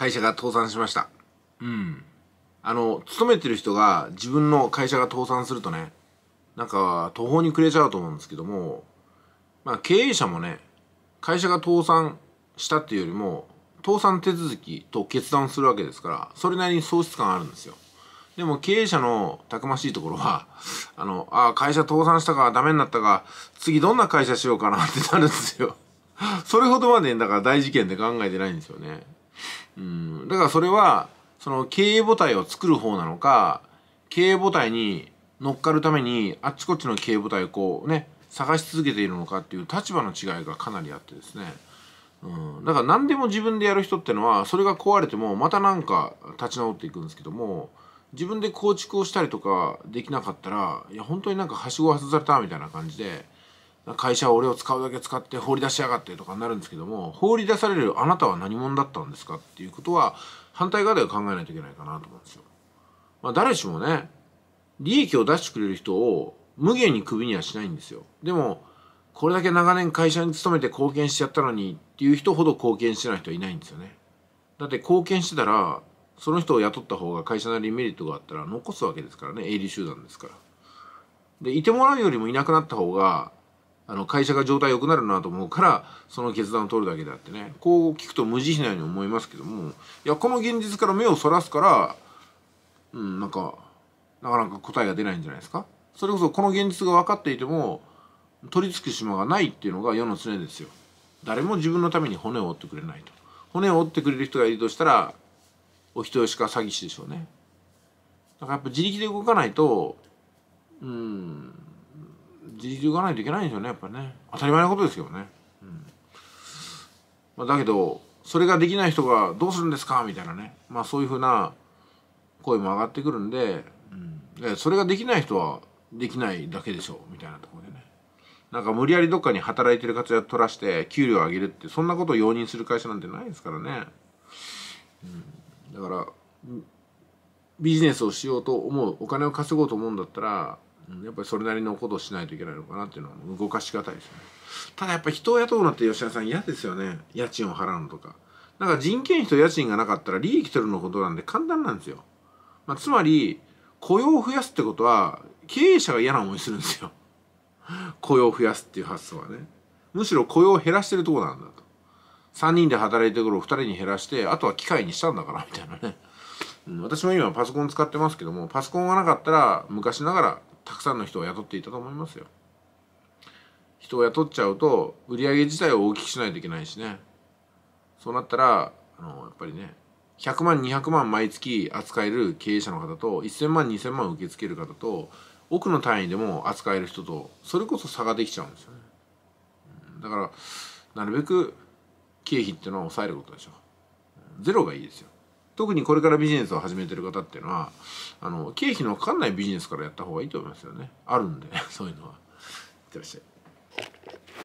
会社が倒産しました。うん。あの、勤めてる人が自分の会社が倒産するとね、なんか途方に暮れちゃうと思うんですけども、まあ経営者もね、会社が倒産したっていうよりも、倒産手続きと決断するわけですから、それなりに喪失感あるんですよ。でも経営者のたくましいところは、あの、あ会社倒産したかダメになったか、次どんな会社しようかなってなるんですよ。それほどまで、だから大事件で考えてないんですよね。うんだからそれはその経営母体を作る方なのか経営母体に乗っかるためにあっちこっちの経営母体をこうね探し続けているのかっていう立場の違いがかなりあってですね、うん、だから何でも自分でやる人ってのはそれが壊れてもまたなんか立ち直っていくんですけども自分で構築をしたりとかできなかったらいや本当になんかはしご外されたみたいな感じで。会社は俺を使うだけ使って放り出しやがってとかになるんですけども放り出されるあなたは何者だったんですかっていうことは反対側では考えないといけないかなと思うんですよ。まあ、誰しもね利益を出してくれる人を無限にクビにはしないんですよ。でもこれだけ長年会社に勤めて貢献しちゃったのにっていう人ほど貢献してない人はいないんですよね。だって貢献してたらその人を雇った方が会社なりにメリットがあったら残すわけですからね営利集団ですから。でいてもらうよりもいなくなった方があの会社が状態良くなるなと思うからその決断を取るだけであってねこう聞くと無慈悲なように思いますけどもいやこの現実から目をそらすからうんなんかなかなか答えが出ないんじゃないですかそれこそこの現実が分かっていても取り付く島がないっていうのが世の常ですよ誰も自分のために骨を折ってくれないと骨を折ってくれる人がいるとしたらお人よしか詐欺師でしょうねだからやっぱ自力で動かないとうん自力がないといけないんですよねやっぱね当たり前のことですけどね、うんまあ、だけどそれができない人がどうするんですかみたいなねまあそういうふうな声も上がってくるんで、うん、それができない人はできないだけでしょうみたいなところでねなんか無理やりどっかに働いてる活を取らして給料を上げるってそんなことを容認する会社なんてないですからね、うん、だからビジネスをしようと思うお金を稼ごうと思うんだったらやっぱりそれなりのことをしないといけないのかなっていうのは動かし難いですよねただやっぱ人を雇うのって吉田さん嫌ですよね家賃を払うのとかだから人件費と家賃がなかったら利益取るのことなんで簡単なんですよ、まあ、つまり雇用を増やすってことは経営者が嫌な思いするんですよ雇用を増やすっていう発想はねむしろ雇用を減らしてるとこなんだと3人で働いてくるを2人に減らしてあとは機械にしたんだからみたいなね、うん、私も今パソコン使ってますけどもパソコンがなかったら昔ながらたくさんの人を雇っていたと思いますよ人を雇っちゃうと売り上げ自体を大きくしないといけないしねそうなったらあのやっぱりね100万200万毎月扱える経営者の方と1000万2000万受け付ける方と奥の単位でも扱える人とそれこそ差ができちゃうんですよねだからなるべく経費っていうのは抑えることでしょゼロがいいですよ特にこれからビジネスを始めてる方っていうのはあの経費のかかんないビジネスからやった方がいいと思いますよねあるんで そういうのは。いってらっしゃい。